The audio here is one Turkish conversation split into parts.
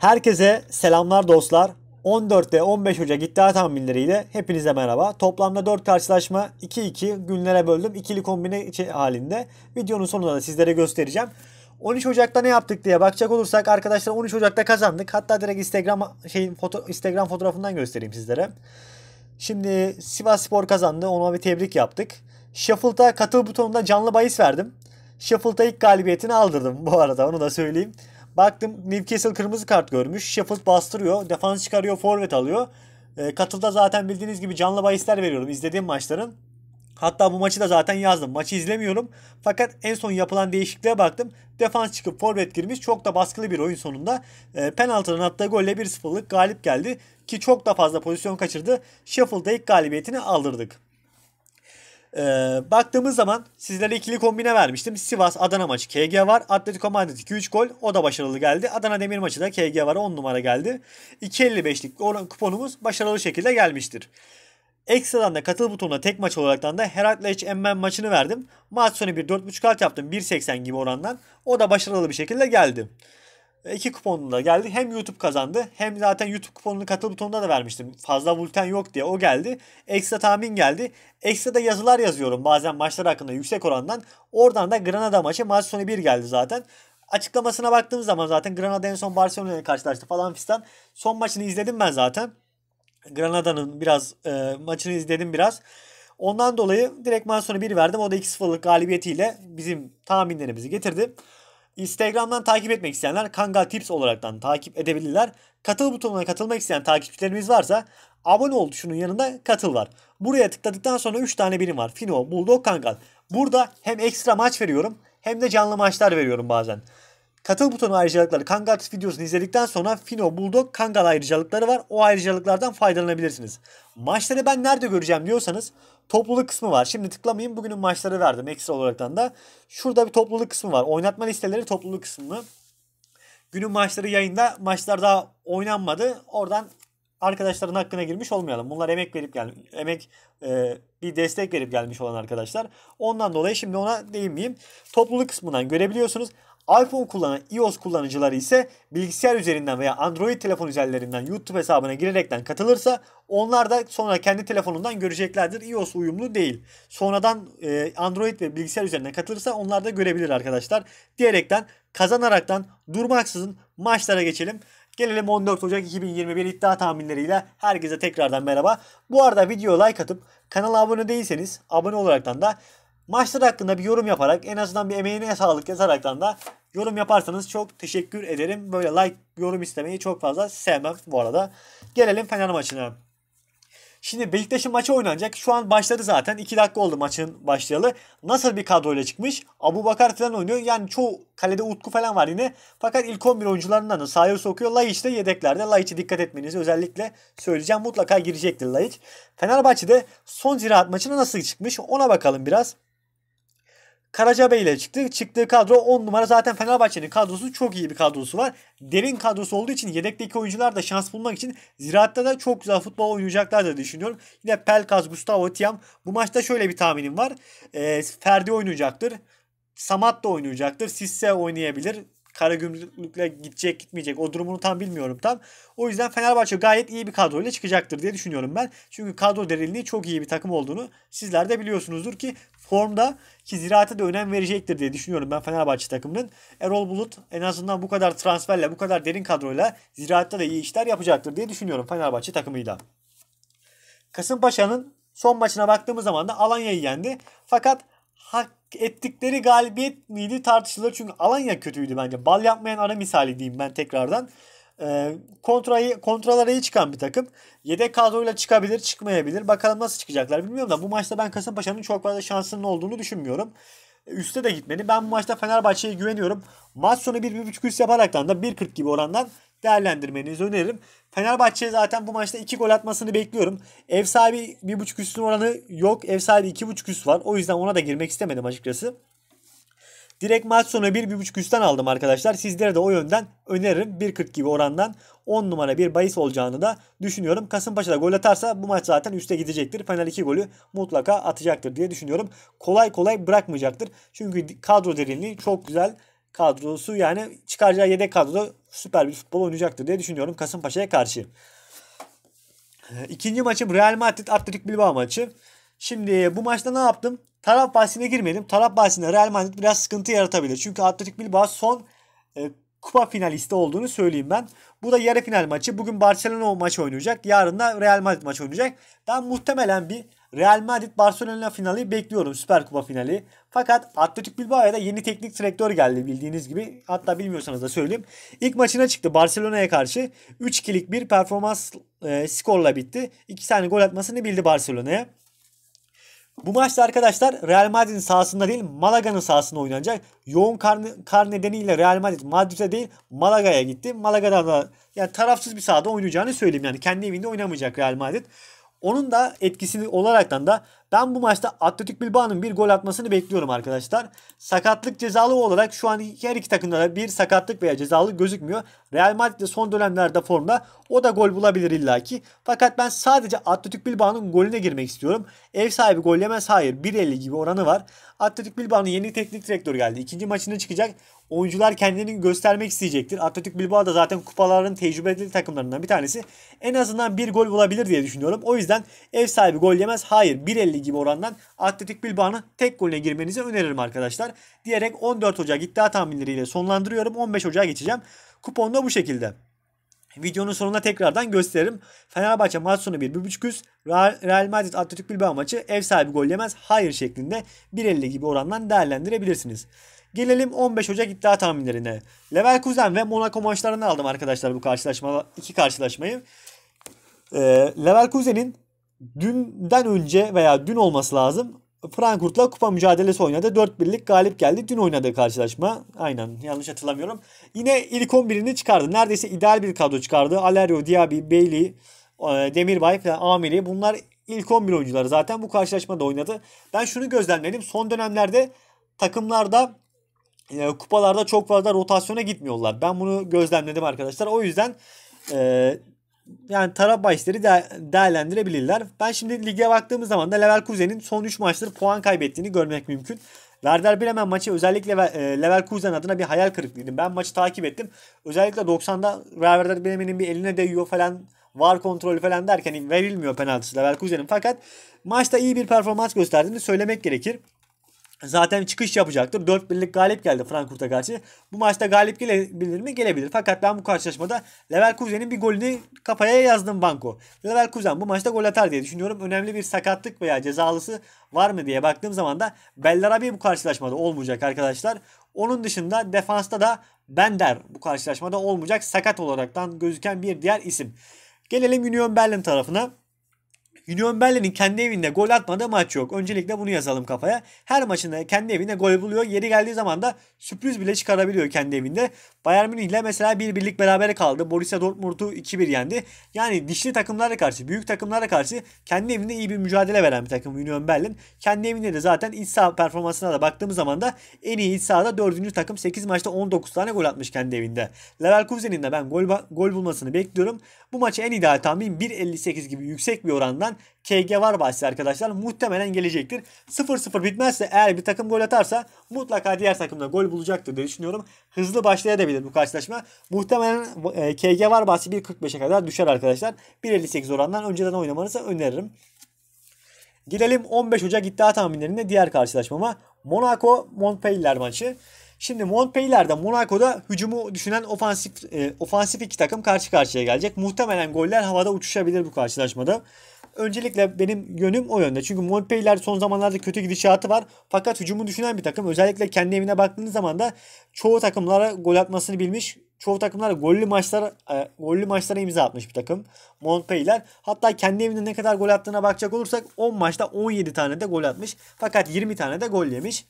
Herkese selamlar dostlar. 14 ve 15 Ocak iddia tahminleriyle hepinize merhaba. Toplamda 4 karşılaşma 2-2 günlere böldüm. İkili kombine halinde. Videonun sonunda da sizlere göstereceğim. 13 Ocak'ta ne yaptık diye bakacak olursak arkadaşlar 13 Ocak'ta kazandık. Hatta direkt Instagram şey foto Instagram fotoğrafından göstereyim sizlere. Şimdi Sivas Spor kazandı. Ona bir tebrik yaptık. Shuffle'da katıl butonunda canlı bahis verdim. Shuffle'da ilk galibiyetini aldırdım bu arada onu da söyleyeyim. Baktım Newcastle kırmızı kart görmüş. Sheffield bastırıyor. Defans çıkarıyor. Forvet alıyor. E, katılda zaten bildiğiniz gibi canlı bahisler veriyorum izlediğim maçların. Hatta bu maçı da zaten yazdım. Maçı izlemiyorum. Fakat en son yapılan değişikliğe baktım. Defans çıkıp forvet girmiş. Çok da baskılı bir oyun sonunda. E, ee, penaltıdan attığı golle 1-0'lık galip geldi. Ki çok da fazla pozisyon kaçırdı. Sheffield'da ilk galibiyetini aldırdık. E, baktığımız zaman sizlere ikili kombine vermiştim. Sivas Adana maçı KG var. Atletico Madrid 2-3 gol. O da başarılı geldi. Adana Demir maçı da KG var. 10 numara geldi. 2.55'lik kuponumuz başarılı şekilde gelmiştir. Ekstradan da katıl butonuna tek maç olaraktan da Herakles Emmen maçını verdim. Maç sonu bir 4.5 alt yaptım 1.80 gibi orandan. O da başarılı bir şekilde geldi. E, iki kuponla geldi. Hem YouTube kazandı hem zaten YouTube kuponunu katıl butonuna da vermiştim. Fazla bülten yok diye o geldi. Ekstra tahmin geldi. Ekstra da yazılar yazıyorum bazen maçlar hakkında yüksek orandan. Oradan da Granada maçı maç sonu 1 geldi zaten. Açıklamasına baktığım zaman zaten Granada en son Barcelona ile karşılaştı falan fistan. Son maçını izledim ben zaten. Granada'nın biraz e, maçını izledim biraz. Ondan dolayı direkt maç sonu 1 verdim. O da 2-0'lık galibiyetiyle bizim tahminlerimizi getirdi. Instagram'dan takip etmek isteyenler Kangal Tips olaraktan takip edebilirler. Katıl butonuna katılmak isteyen takipçilerimiz varsa abone ol tuşunun yanında katıl var. Buraya tıkladıktan sonra 3 tane birim var. Fino, Bulldog, Kangal. Burada hem ekstra maç veriyorum hem de canlı maçlar veriyorum bazen. Katıl butonu ayrıcalıkları Kanga Artist videosunu izledikten sonra Fino, Bulldog, Kangal ayrıcalıkları var. O ayrıcalıklardan faydalanabilirsiniz. Maçları ben nerede göreceğim diyorsanız topluluk kısmı var. Şimdi tıklamayın bugünün maçları verdim ekstra olaraktan da. Şurada bir topluluk kısmı var. Oynatma listeleri topluluk kısmı. Günün maçları yayında. Maçlar daha oynanmadı. Oradan arkadaşların hakkına girmiş olmayalım. Bunlar emek verip gel emek e, bir destek verip gelmiş olan arkadaşlar. Ondan dolayı şimdi ona değinmeyeyim. Topluluk kısmından görebiliyorsunuz. iPhone kullanan iOS kullanıcıları ise bilgisayar üzerinden veya Android telefon üzerlerinden YouTube hesabına girerekten katılırsa onlar da sonra kendi telefonundan göreceklerdir. iOS uyumlu değil. Sonradan e, Android ve bilgisayar üzerinden katılırsa onlar da görebilir arkadaşlar. Diyerekten kazanaraktan durmaksızın maçlara geçelim. Gelelim 14 Ocak 2021 iddia tahminleriyle herkese tekrardan merhaba. Bu arada videoya like atıp kanala abone değilseniz abone olaraktan da maçlar hakkında bir yorum yaparak en azından bir emeğine sağlık yazaraktan da yorum yaparsanız çok teşekkür ederim. Böyle like yorum istemeyi çok fazla sevmem bu arada. Gelelim Fener maçına. Şimdi Beşiktaş'ın maçı oynanacak. Şu an başladı zaten. 2 dakika oldu maçın başlayalı. Nasıl bir kadroyla çıkmış? Abu Bakar falan oynuyor. Yani çoğu kalede Utku falan var yine. Fakat ilk 11 oyuncularından da sahaya sokuyor. Laiç de yedeklerde. Laiç'e dikkat etmenizi özellikle söyleyeceğim. Mutlaka girecektir Laiç. Fenerbahçe'de son ziraat maçına nasıl çıkmış ona bakalım biraz. Karacabey ile çıktı. Çıktığı kadro 10 numara zaten Fenerbahçe'nin kadrosu çok iyi bir kadrosu var. Derin kadrosu olduğu için yedekteki oyuncular da şans bulmak için Ziraat'ta da çok güzel futbol oynayacaklar da düşünüyorum. Yine Pelkas, Gustavo Tiam. Bu maçta şöyle bir tahminim var. E, Ferdi oynayacaktır. Samat da oynayacaktır. Sisse oynayabilir kara gümrüklükle gidecek gitmeyecek o durumunu tam bilmiyorum tam. O yüzden Fenerbahçe gayet iyi bir kadroyla çıkacaktır diye düşünüyorum ben. Çünkü kadro derinliği çok iyi bir takım olduğunu sizler de biliyorsunuzdur ki formda ki ziraate de önem verecektir diye düşünüyorum ben Fenerbahçe takımının. Erol Bulut en azından bu kadar transferle bu kadar derin kadroyla ziraatta da iyi işler yapacaktır diye düşünüyorum Fenerbahçe takımıyla. Kasımpaşa'nın son maçına baktığımız zaman da Alanya'yı yendi. Fakat hak ettikleri galibiyet miydi tartışılır. Çünkü Alanya kötüydü bence. Bal yapmayan ara misali diyeyim ben tekrardan. E, kontrayı, kontralara iyi çıkan bir takım. Yedek kadroyla çıkabilir çıkmayabilir. Bakalım nasıl çıkacaklar bilmiyorum da bu maçta ben Kasımpaşa'nın çok fazla şansının olduğunu düşünmüyorum. E, üste de gitmeli. Ben bu maçta Fenerbahçe'ye güveniyorum. Maç sonu 1.5 üst yaparaktan da 1.40 gibi orandan değerlendirmenizi öneririm. Fenerbahçe zaten bu maçta 2 gol atmasını bekliyorum. Ev sahibi 1.5 üstün oranı yok. Ev sahibi 2.5 üst var. O yüzden ona da girmek istemedim açıkçası. Direkt maç sonu 1.5 üstten aldım arkadaşlar. Sizlere de o yönden öneririm. 1.40 gibi orandan 10 numara bir bahis olacağını da düşünüyorum. Kasımpaşa'da gol atarsa bu maç zaten üste gidecektir. Fener 2 golü mutlaka atacaktır diye düşünüyorum. Kolay kolay bırakmayacaktır. Çünkü kadro derinliği çok güzel kadrosu yani çıkaracağı yedek kadroda süper bir futbol oynayacaktır diye düşünüyorum Kasımpaşa'ya karşı. İkinci maçım Real Madrid Atletik Bilbao maçı. Şimdi bu maçta ne yaptım? Taraf bahsine girmedim. Taraf bahsinde Real Madrid biraz sıkıntı yaratabilir. Çünkü Atletik Bilbao son e, kupa finalisti olduğunu söyleyeyim ben. Bu da yarı final maçı. Bugün Barcelona maçı oynayacak. Yarın da Real Madrid maçı oynayacak. Ben muhtemelen bir Real Madrid Barcelona finali bekliyorum. Süper Kupa finali. Fakat Atletik Bilbao'ya da yeni teknik direktör geldi bildiğiniz gibi. Hatta bilmiyorsanız da söyleyeyim. İlk maçına çıktı Barcelona'ya karşı. 3-2'lik bir performans e, skorla bitti. 2 tane gol atmasını bildi Barcelona'ya. Bu maçta arkadaşlar Real Madrid'in sahasında değil Malaga'nın sahasında oynanacak. Yoğun kar, kar nedeniyle Real Madrid Madrid'e değil Malaga'ya gitti. Malaga'da da yani tarafsız bir sahada oynayacağını söyleyeyim. Yani kendi evinde oynamayacak Real Madrid. Onun da etkisini olaraktan da ben bu maçta Atletik Bilbao'nun bir gol atmasını bekliyorum arkadaşlar. Sakatlık cezalı olarak şu an her iki takımda da bir sakatlık veya cezalı gözükmüyor. Real Madrid de son dönemlerde formda. O da gol bulabilir illaki. Fakat ben sadece Atletik Bilbao'nun golüne girmek istiyorum. Ev sahibi gol yemez hayır. 1.50 gibi oranı var. Atletik Bilbao'nun yeni teknik direktör geldi. İkinci maçına çıkacak. Oyuncular kendilerini göstermek isteyecektir. Atletik Bilbao da zaten kupaların tecrübeli takımlarından bir tanesi. En azından bir gol bulabilir diye düşünüyorum. O yüzden ev sahibi gol yemez. Hayır 1.50 gibi orandan Atletik Bilbao'nun tek golüne girmenizi öneririm arkadaşlar. Diyerek 14 Ocak iddia tahminleriyle sonlandırıyorum. 15 Ocak'a geçeceğim. Kupon da bu şekilde. Videonun sonunda tekrardan gösteririm. Fenerbahçe maç sonu 1.5 üst. Real Madrid Atletik Bilbao maçı ev sahibi gol yemez. Hayır şeklinde 1.50 gibi orandan değerlendirebilirsiniz. Gelelim 15 Ocak iddia tahminlerine. Leverkusen ve Monaco maçlarını aldım arkadaşlar bu karşılaşma iki karşılaşmayı. Ee, Leverkusen'in dünden önce veya dün olması lazım Frankfurt'la kupa mücadelesi oynadı. 4-1'lik galip geldi. Dün oynadığı karşılaşma. Aynen yanlış hatırlamıyorum. Yine ilk 11'ini çıkardı. Neredeyse ideal bir kadro çıkardı. Alario, Diaby, Bailey, e, Demirbay falan Ameli. Bunlar ilk 11 oyuncuları zaten bu karşılaşmada oynadı. Ben şunu gözlemledim. Son dönemlerde takımlarda e, kupalarda çok fazla rotasyona gitmiyorlar. Ben bunu gözlemledim arkadaşlar. O yüzden e, yani taraf başları değerlendirebilirler. Ben şimdi lige baktığımız zaman da Leverkusen'in son 3 maçtır puan kaybettiğini görmek mümkün. Werder Bremen maçı özellikle e, Leverkusen adına bir hayal kırıklığıydı. Ben maçı takip ettim. Özellikle 90'da Werder Bremen'in bir eline değiyor falan var kontrolü falan derken verilmiyor penaltısı Leverkusen'in. Fakat maçta iyi bir performans gösterdiğini söylemek gerekir zaten çıkış yapacaktır. 4-1'lik galip geldi Frankfurt'a karşı. Bu maçta galip gelebilir mi? Gelebilir. Fakat ben bu karşılaşmada Leverkusen'in bir golünü kafaya yazdım banko. Leverkusen bu maçta gol atar diye düşünüyorum. Önemli bir sakatlık veya cezalısı var mı diye baktığım zaman da Bellarabi bu karşılaşmada olmayacak arkadaşlar. Onun dışında defansta da Bender bu karşılaşmada olmayacak. Sakat olaraktan gözüken bir diğer isim. Gelelim Union Berlin tarafına. Union Berlin'in kendi evinde gol atmadığı maç yok. Öncelikle bunu yazalım kafaya. Her maçında kendi evinde gol buluyor. Yeri geldiği zaman da sürpriz bile çıkarabiliyor kendi evinde. Bayern Münih ile mesela bir birlik beraber kaldı. Borussia Dortmund'u 2-1 yendi. Yani dişli takımlara karşı, büyük takımlara karşı kendi evinde iyi bir mücadele veren bir takım Union Berlin. Kendi evinde de zaten iç saha performansına da baktığımız zaman da en iyi iç sahada 4. takım 8 maçta 19 tane gol atmış kendi evinde. Leverkusen'in de ben gol, gol bulmasını bekliyorum. Bu maçı en ideal tahmin 1.58 gibi yüksek bir orandan KG var bahsi arkadaşlar. Muhtemelen gelecektir. 0-0 bitmezse eğer bir takım gol atarsa mutlaka diğer takımda gol bulacaktır diye düşünüyorum. Hızlı başlayabilir bu karşılaşma. Muhtemelen e, KG var bahsi 1.45'e kadar düşer arkadaşlar. 1.58 orandan önceden oynamanızı öneririm. Girelim 15 Ocak iddia tahminlerinde diğer karşılaşmama. Monaco Montpellier maçı. Şimdi Montpellier'de Monaco'da hücumu düşünen ofansif e, ofansif iki takım karşı karşıya gelecek. Muhtemelen goller havada uçuşabilir bu karşılaşmada. Öncelikle benim yönüm o yönde. Çünkü Montpellier'ler son zamanlarda kötü gidişatı var. Fakat hücumu düşünen bir takım. Özellikle kendi evine baktığınız zaman da çoğu takımlara gol atmasını bilmiş. Çoğu takımlara gollü maçlara e, gollü maçlara imza atmış bir takım. Montpellier'ler. Hatta kendi evinde ne kadar gol attığına bakacak olursak 10 maçta 17 tane de gol atmış. Fakat 20 tane de gol yemiş.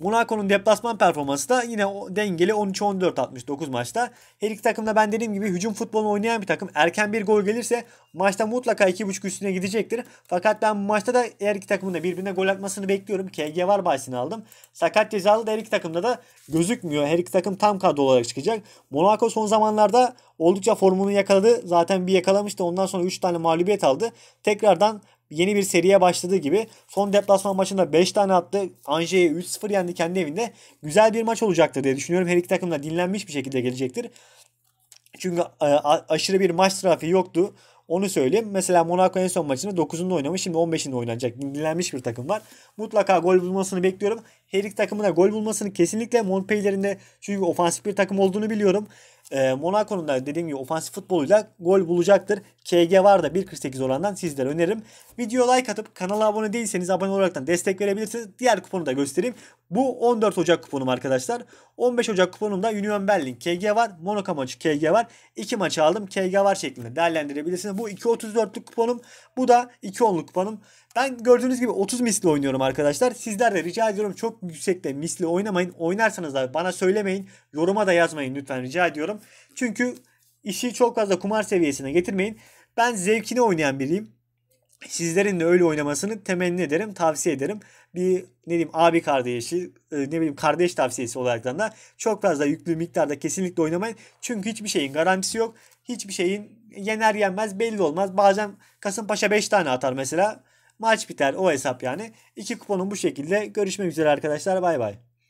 Monaco'nun deplasman performansı da yine dengeli 13-14 atmış 9 maçta. Her iki takım da ben dediğim gibi hücum futbolu oynayan bir takım. Erken bir gol gelirse maçta mutlaka 2.5 üstüne gidecektir. Fakat ben bu maçta da her iki takımın da birbirine gol atmasını bekliyorum. KG var bahsini aldım. Sakat cezalı da her iki takımda da gözükmüyor. Her iki takım tam kadro olarak çıkacak. Monaco son zamanlarda oldukça formunu yakaladı. Zaten bir yakalamıştı. Ondan sonra 3 tane mağlubiyet aldı. Tekrardan yeni bir seriye başladığı gibi son deplasman maçında 5 tane attı. Angers 3-0 yendi kendi evinde. Güzel bir maç olacaktır diye düşünüyorum. Her iki takım da dinlenmiş bir şekilde gelecektir. Çünkü e, aşırı bir maç trafiği yoktu. Onu söyleyeyim. Mesela Monaco en son maçını 9'unda oynamış. Şimdi 15'inde oynanacak. Dinlenmiş bir takım var. Mutlaka gol bulmasını bekliyorum. Her iki takımın da gol bulmasını kesinlikle Montpellier'in de çünkü ofansif bir takım olduğunu biliyorum e, Monaco'nun da dediğim gibi ofansif futboluyla gol bulacaktır. KG var da 1.48 orandan sizlere öneririm. Videoya like atıp kanala abone değilseniz abone olaraktan destek verebilirsiniz. Diğer kuponu da göstereyim. Bu 14 Ocak kuponum arkadaşlar. 15 Ocak kuponumda Union Berlin KG var. Monaco maçı KG var. 2 maçı aldım KG var şeklinde değerlendirebilirsiniz. Bu 2.34'lük kuponum. Bu da 2.10'luk kuponum. Ben gördüğünüz gibi 30 misli oynuyorum arkadaşlar. Sizler de rica ediyorum çok yüksekte misli oynamayın. Oynarsanız da bana söylemeyin. Yoruma da yazmayın lütfen rica ediyorum. Çünkü işi çok fazla kumar seviyesine getirmeyin. Ben zevkini oynayan biriyim. Sizlerin de öyle oynamasını temenni ederim, tavsiye ederim. Bir ne diyeyim abi kardeşi, e, ne bileyim kardeş tavsiyesi olarak da çok fazla yüklü miktarda kesinlikle oynamayın. Çünkü hiçbir şeyin garantisi yok. Hiçbir şeyin yener yenmez belli olmaz. Bazen Kasımpaşa 5 tane atar mesela. Maç biter o hesap yani. İki kuponun bu şekilde. Görüşmek üzere arkadaşlar. Bay bay.